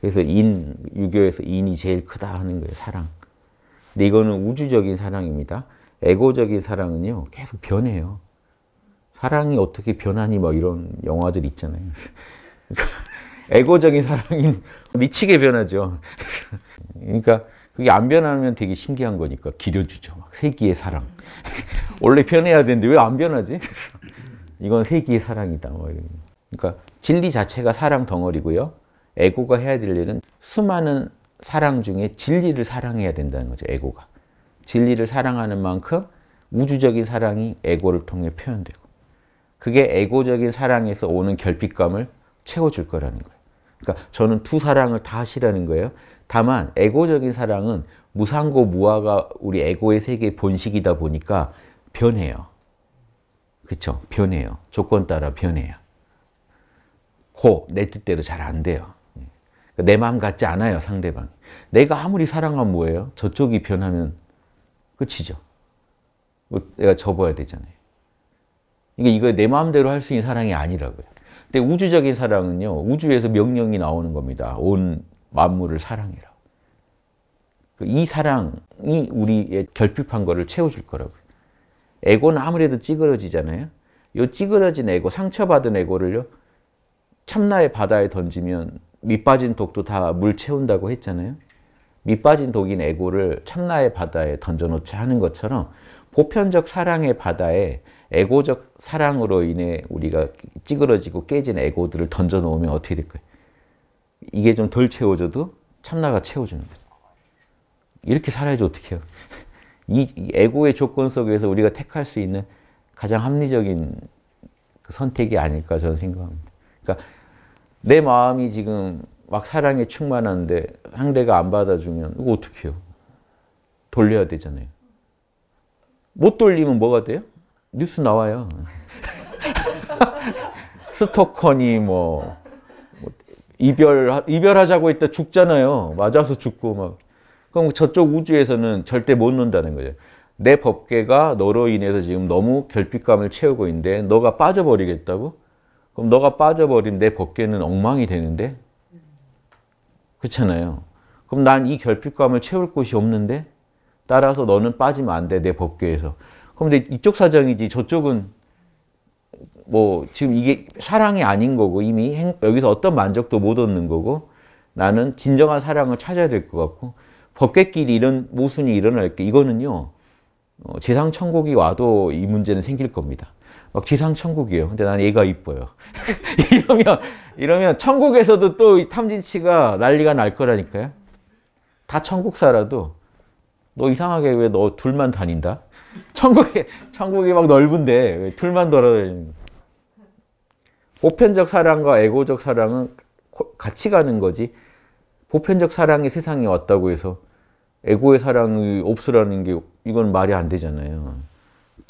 그래서 인, 유교에서 인이 제일 크다 하는 거예요, 사랑. 근데 이거는 우주적인 사랑입니다. 에고적인 사랑은요, 계속 변해요. 사랑이 어떻게 변하니 뭐 이런 영화들 있잖아요. 에고적인 사랑인 미치게 변하죠. 그러니까 그게 안 변하면 되게 신기한 거니까 기려주죠. 막 세기의 사랑. 원래 변해야 되는데 왜 안 변하지? 이건 세기의 사랑이다. 뭐 그러니까 진리 자체가 사랑 덩어리고요. 에고가 해야 될 일은 수많은 사랑 중에 진리를 사랑해야 된다는 거죠. 에고가. 진리를 사랑하는 만큼 우주적인 사랑이 에고를 통해 표현되고 그게 에고적인 사랑에서 오는 결핍감을 채워줄 거라는 거예요. 그러니까 저는 두 사랑을 다 하시라는 거예요. 다만 에고적인 사랑은 무상고 무아가 우리 에고의 세계 의 본식이다 보니까 변해요. 그쵸? 변해요. 조건 따라 변해요. 고, 내 뜻대로 잘 안 돼요. 그러니까 내 마음 같지 않아요, 상대방. 내가 아무리 사랑하면 뭐예요? 저쪽이 변하면 끝이죠. 뭐 내가 접어야 되잖아요. 그러니까 이거 내 마음대로 할 수 있는 사랑이 아니라고요. 근데 우주적인 사랑은요, 우주에서 명령이 나오는 겁니다. 온 만물을 사랑해라. 그 이 사랑이 우리의 결핍한 거를 채워줄 거라고요. 에고는 아무래도 찌그러지잖아요. 이 찌그러진 에고, 상처받은 에고를요, 참나의 바다에 던지면 밑빠진 독도 다 물 채운다고 했잖아요. 밑빠진 독인 에고를 참나의 바다에 던져놓자 하는 것처럼 보편적 사랑의 바다에 에고적 사랑으로 인해 우리가 찌그러지고 깨진 에고들을 던져놓으면 어떻게 될까요? 이게 좀 덜 채워져도 참나가 채워주는 거죠. 이렇게 살아야지 어떻게 해요? 이 에고의 조건 속에서 우리가 택할 수 있는 가장 합리적인 그 선택이 아닐까 저는 생각합니다. 그러니까 내 마음이 지금 막 사랑에 충만한데 상대가 안 받아주면 이거 어떻게 해요? 돌려야 되잖아요. 못 돌리면 뭐가 돼요? 뉴스 나와요. 스토커니 뭐, 뭐 이별 이별하자고 했다 죽잖아요. 맞아서 죽고 막 그럼 저쪽 우주에서는 절대 못 논다는 거죠. 내 법계가 너로 인해서 지금 너무 결핍감을 채우고 있는데 너가 빠져버리겠다고? 그럼 너가 빠져버린 내 법계는 엉망이 되는데? 그렇잖아요. 그럼 난 이 결핍감을 채울 곳이 없는데? 따라서 너는 빠지면 안 돼, 내 법계에서. 그럼 근데 이쪽 사정이지 저쪽은 뭐 지금 이게 사랑이 아닌 거고 이미 행, 여기서 어떤 만족도 못 얻는 거고 나는 진정한 사랑을 찾아야 될 것 같고 법계끼리 이런 모순이 일어날 게 이거는요. 어, 지상천국이 와도 이 문제는 생길 겁니다. 막 지상 천국이에요. 근데 난 얘가 이뻐요. 이러면 이러면 천국에서도 또 탐진치가 난리가 날 거라니까요. 다 천국사라도 너 이상하게 왜 너 둘만 다닌다? 천국에 천국이 막 넓은데 왜 둘만 돌아다니는? 보편적 사랑과 에고적 사랑은 같이 가는 거지. 보편적 사랑이 세상에 왔다고 해서 에고의 사랑이 없으라는 게 이건 말이 안 되잖아요.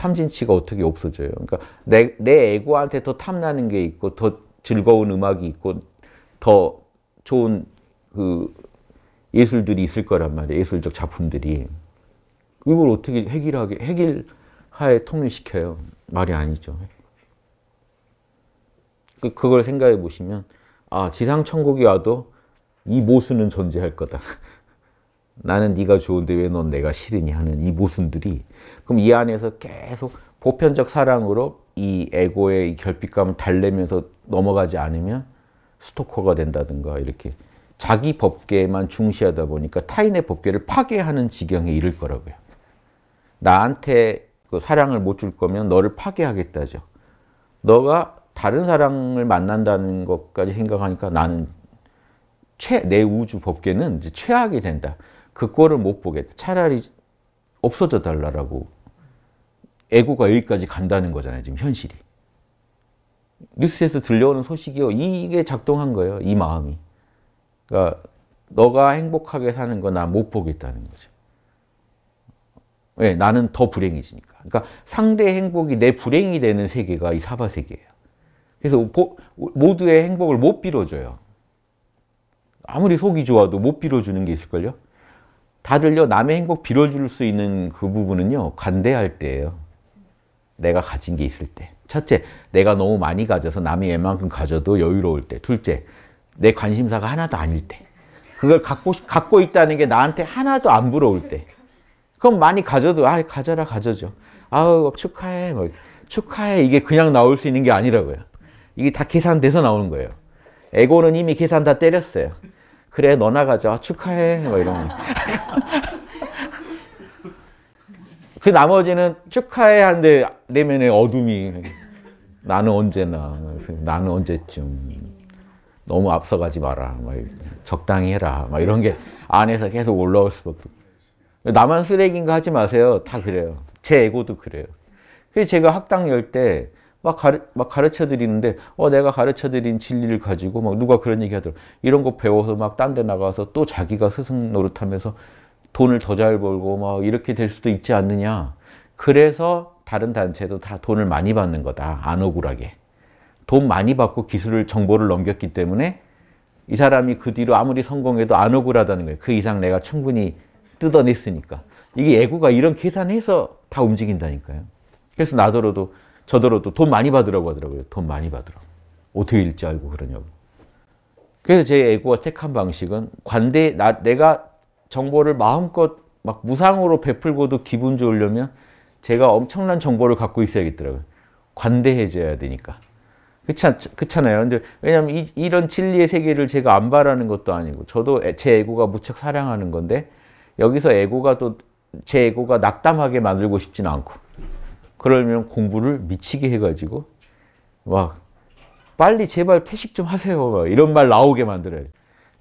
탐진치가 어떻게 없어져요. 그러니까 내, 내 에고한테 더 탐나는 게 있고 더 즐거운 음악이 있고 더 좋은 그 예술들이 있을 거란 말이에요. 예술적 작품들이. 이걸 어떻게 해결하게, 해결하에 통일시켜요. 말이 아니죠. 그, 그걸 생각해 보시면, 아, 지상천국이 와도 이 모순은 존재할 거다. 나는 네가 좋은데 왜 넌 내가 싫으니 하는 이 모순들이 그럼 이 안에서 계속 보편적 사랑으로 이 에고의 이 결핍감을 달래면서 넘어가지 않으면 스토커가 된다든가 이렇게 자기 법계만 중시하다 보니까 타인의 법계를 파괴하는 지경에 이를 거라고요. 나한테 그 사랑을 못 줄 거면 너를 파괴하겠다죠. 너가 다른 사랑을 만난다는 것까지 생각하니까 나는 최, 내 우주 법계는 최악이 된다. 그 꼴을 못 보겠다. 차라리 없어져 달라고 애고가 여기까지 간다는 거잖아요. 지금 현실이. 뉴스에서 들려오는 소식이요. 이게 작동한 거예요. 이 마음이. 그러니까 너가 행복하게 사는 거 나 못 보겠다는 거죠. 왜? 예, 나는 더 불행해지니까. 그러니까 상대 행복이 내 불행이 되는 세계가 이 사바 세계예요. 그래서 모두의 행복을 못 빌어줘요. 아무리 속이 좋아도 못 빌어주는 게 있을걸요? 다들요 남의 행복 빌어줄 수 있는 그 부분은요 관대할 때예요. 내가 가진 게 있을 때. 첫째, 내가 너무 많이 가져서 남이 웬만큼 가져도 여유로울 때. 둘째, 내 관심사가 하나도 아닐 때. 그걸 갖고, 갖고 있다는 게 나한테 하나도 안 부러울 때. 그럼 많이 가져도, 아, 가져라, 가져줘. 아우, 축하해. 뭐, 축하해. 이게 그냥 나올 수 있는 게 아니라고요. 이게 다 계산돼서 나오는 거예요. 에고는 이미 계산 다 때렸어요. 그래 너 나가자 축하해 막 뭐 이러면 그 나머지는 축하해 하는데 내면에 어둠이 나는 언제나 나는 언제쯤 너무 앞서가지 마라 막 적당히 해라 막 이런 게 안에서 계속 올라올 수밖에 나만 쓰레기인가 하지 마세요 다 그래요 제 에고도 그래요 그래서 제가 학당 열때 막, 가르, 막 가르쳐 드리는데, 어, 내가 가르쳐 드린 진리를 가지고, 막 누가 그런 얘기 하더라. 이런 거 배워서 막 딴 데 나가서 또 자기가 스승 노릇하면서 돈을 더 잘 벌고 막 이렇게 될 수도 있지 않느냐. 그래서 다른 단체도 다 돈을 많이 받는 거다. 안 억울하게. 돈 많이 받고 기술을, 정보를 넘겼기 때문에 이 사람이 그 뒤로 아무리 성공해도 안 억울하다는 거예요. 그 이상 내가 충분히 뜯어냈으니까. 이게 예고가 이런 계산해서 다 움직인다니까요. 그래서 나더러도 저더러 도돈 많이 받으라고 하더라고요. 돈 많이 받으라고. 어떻게 일지 알고 그러냐고. 그래서 제 애고가 택한 방식은 관대, 나, 내가 정보를 마음껏 막 무상으로 베풀고도 기분 좋으려면 제가 엄청난 정보를 갖고 있어야겠더라고요. 관대해져야 되니까. 그렇잖아요. 근데 왜냐면 이, 이런 진리의 세계를 제가 안 바라는 것도 아니고 저도 제 에고가 무척 사랑하는 건데 여기서 에고가 또 제 에고가 낙담하게 만들고 싶진 않고 그러면 공부를 미치게 해가지고 막 빨리 제발 퇴식 좀 하세요. 이런 말 나오게 만들어요.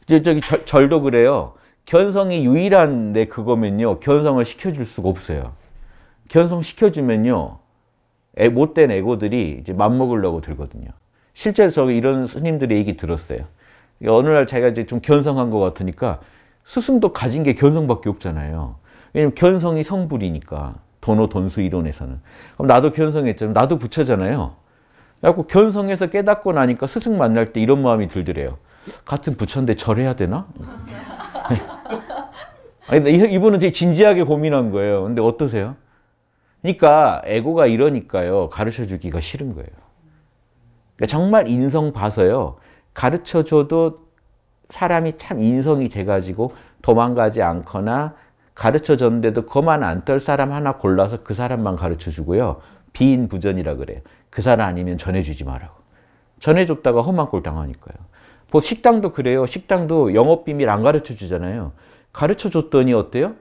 이제 저기 절, 도 그래요. 견성이 유일한 내 그거면요. 견성을 시켜줄 수가 없어요. 견성 시켜주면요. 애, 못된 애고들이 이제 맘먹으려고 들거든요. 실제로 저 이런 스님들의 얘기 들었어요. 그러니까 어느 날 자기가 이제 좀 견성한 것 같으니까 스승도 가진 게 견성밖에 없잖아요. 왜냐면 견성이 성불이니까. 돈호 돈수 이론에서는. 그럼 나도 견성했잖아요. 나도 부처잖아요. 그래갖고 견성해서 깨닫고 나니까 스승 만날 때 이런 마음이 들더래요. 같은 부처인데 절해야 되나? 아니, 이분은 되게 진지하게 고민한 거예요. 근데 어떠세요? 그러니까 에고가 이러니까요. 가르쳐 주기가 싫은 거예요. 그러니까 정말 인성 봐서요. 가르쳐 줘도 사람이 참 인성이 돼가지고 도망가지 않거나 가르쳐줬는데도 그만 안 떨 사람 하나 골라서 그 사람만 가르쳐주고요. 비인부전이라 그래요. 그 사람 아니면 전해주지 말라고. 전해줬다가 험한 꼴 당하니까요. 뭐 식당도 그래요. 식당도 영업 비밀 안 가르쳐 주잖아요. 가르쳐 줬더니 어때요?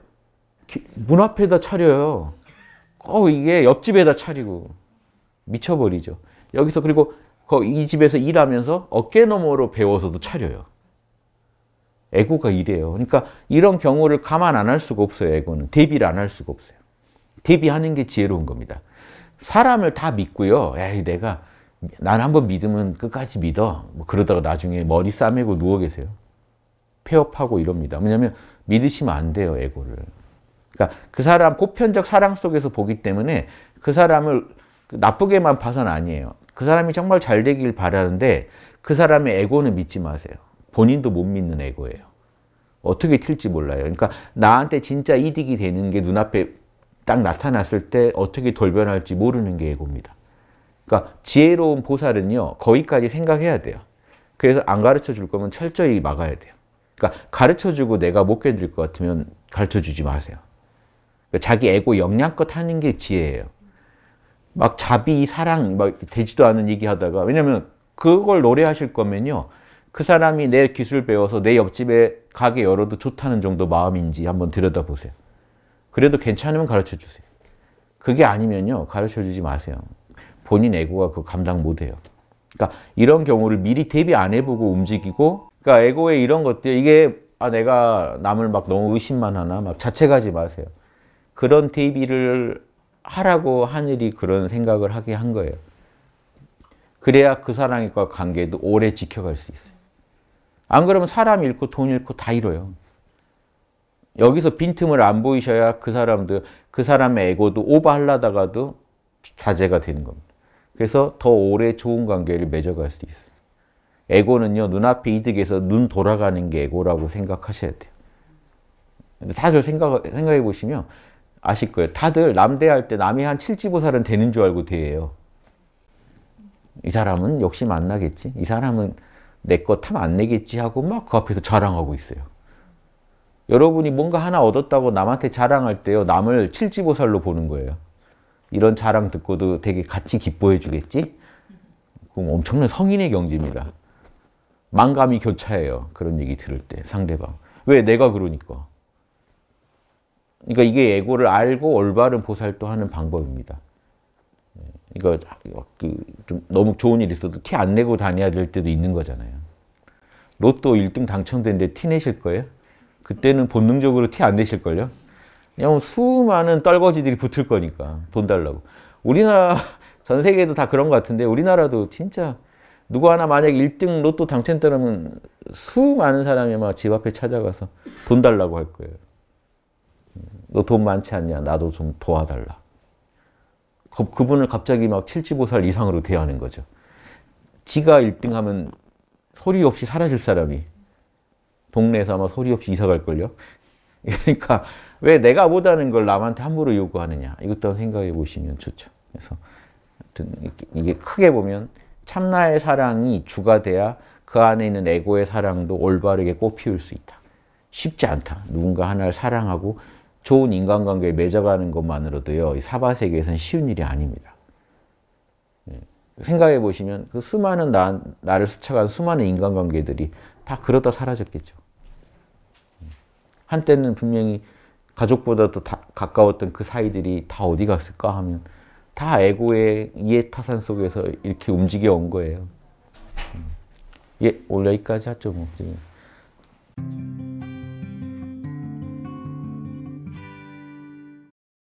문 앞에다 차려요. 어, 이게 옆집에다 차리고. 미쳐버리죠. 여기서 그리고 이 집에서 일하면서 어깨 너머로 배워서도 차려요. 에고가 이래요. 그러니까 이런 경우를 감안 안 할 수가 없어요. 에고는. 대비를 안 할 수가 없어요. 대비하는 게 지혜로운 겁니다. 사람을 다 믿고요. 에이, 내가 난 한 번 믿으면 끝까지 믿어. 뭐 그러다가 나중에 머리 싸매고 누워 계세요. 폐업하고 이럽니다. 왜냐하면 믿으시면 안 돼요. 에고를. 그러니까 그 사람 보편적 사랑 속에서 보기 때문에 그 사람을 나쁘게만 봐선 아니에요. 그 사람이 정말 잘 되길 바라는데 그 사람의 에고는 믿지 마세요. 본인도 못 믿는 에고예요. 어떻게 튈지 몰라요. 그러니까 나한테 진짜 이득이 되는 게 눈앞에 딱 나타났을 때 어떻게 돌변할지 모르는 게 에고입니다. 그러니까 지혜로운 보살은요. 거기까지 생각해야 돼요. 그래서 안 가르쳐 줄 거면 철저히 막아야 돼요. 그러니까 가르쳐 주고 내가 못 견딜 것 같으면 가르쳐 주지 마세요. 그러니까 자기 에고 역량껏 하는 게 지혜예요. 막 자비, 사랑, 막 되지도 않은 얘기 하다가 왜냐면 그걸 노래하실 거면요. 그 사람이 내 기술 배워서 내 옆집에 가게 열어도 좋다는 정도 마음인지 한번 들여다보세요. 그래도 괜찮으면 가르쳐 주세요. 그게 아니면요. 가르쳐 주지 마세요. 본인 에고가 그 감당 못해요. 그러니까 이런 경우를 미리 대비 안 해보고 움직이고 그러니까 에고의 이런 것들 이게 아 내가 남을 막 너무 의심만 하나 막 자책하지 마세요. 그런 대비를 하라고 하늘이 그런 생각을 하게 한 거예요. 그래야 그 사랑과 관계도 오래 지켜갈 수 있어요. 안 그러면 사람 잃고 돈 잃고 다 잃어요. 여기서 빈틈을 안 보이셔야 그 사람도 그 사람의 에고도 오버하려다가도 자제가 되는 겁니다. 그래서 더 오래 좋은 관계를 맺어갈 수 있어요. 에고는요 눈앞에 이득에서 눈 돌아가는 게 에고라고 생각하셔야 돼요. 다들 생각 생각해 보시면 아실 거예요. 다들 남대할 때 남이 한 7, 5살은 되는 줄 알고 대해요. 이 사람은 역시 만나겠지. 이 사람은 내거탐안 내겠지 하고 막 그 앞에서 자랑하고 있어요. 여러분이 뭔가 하나 얻었다고 남한테 자랑할 때요. 남을 칠지보살로 보는 거예요. 이런 자랑 듣고도 되게 같이 기뻐해 주겠지? 그럼 엄청난 성인의 경지입니다. 망감이 교차해요. 그런 얘기 들을 때 상대방. 왜? 내가 그러니까. 그러니까 이게 예고를 알고 올바른 보살도 하는 방법입니다. 이거 어, 그 좀 너무 좋은 일 있어도 티 안 내고 다녀야 될 때도 있는 거잖아요. 로또 1등 당첨됐는데 티 내실 거예요? 그때는 본능적으로 티 안 내실걸요? 왜냐 수많은 떨거지들이 붙을 거니까 돈 달라고. 우리나라 전 세계도 다 그런 것 같은데 우리나라도 진짜 누구 하나 만약 1등 로또 당첨되면 수많은 사람이 막 집 앞에 찾아가서 돈 달라고 할 거예요. 음, 너돈 많지 않냐? 나도 좀 도와달라. 그, 그분을 갑자기 막 75살 이상으로 대하는 거죠. 지가 1등 하면 소리 없이 사라질 사람이 동네에서 아마 소리 없이 이사 갈걸요. 그러니까 왜 내가 못하는 걸 남한테 함부로 요구하느냐 이것도 생각해 보시면 좋죠. 그래서 이게 크게 보면 참나의 사랑이 주가 돼야 그 안에 있는 에고의 사랑도 올바르게 꽃피울 수 있다. 쉽지 않다. 누군가 하나를 사랑하고 좋은 인간관계에 맺어가는 것만으로도요, 사바 세계에서는 쉬운 일이 아닙니다. 예. 생각해 보시면 그 수많은 나, 나를 스쳐간 수많은 인간관계들이 다 그러다 사라졌겠죠. 한때는 분명히 가족보다 더 다, 가까웠던 그 사이들이 다 어디 갔을까 하면 다 에고의 이해타산 속에서 이렇게 움직여 온 거예요. 예, 음. 오 여기까지 하죠. 뭐.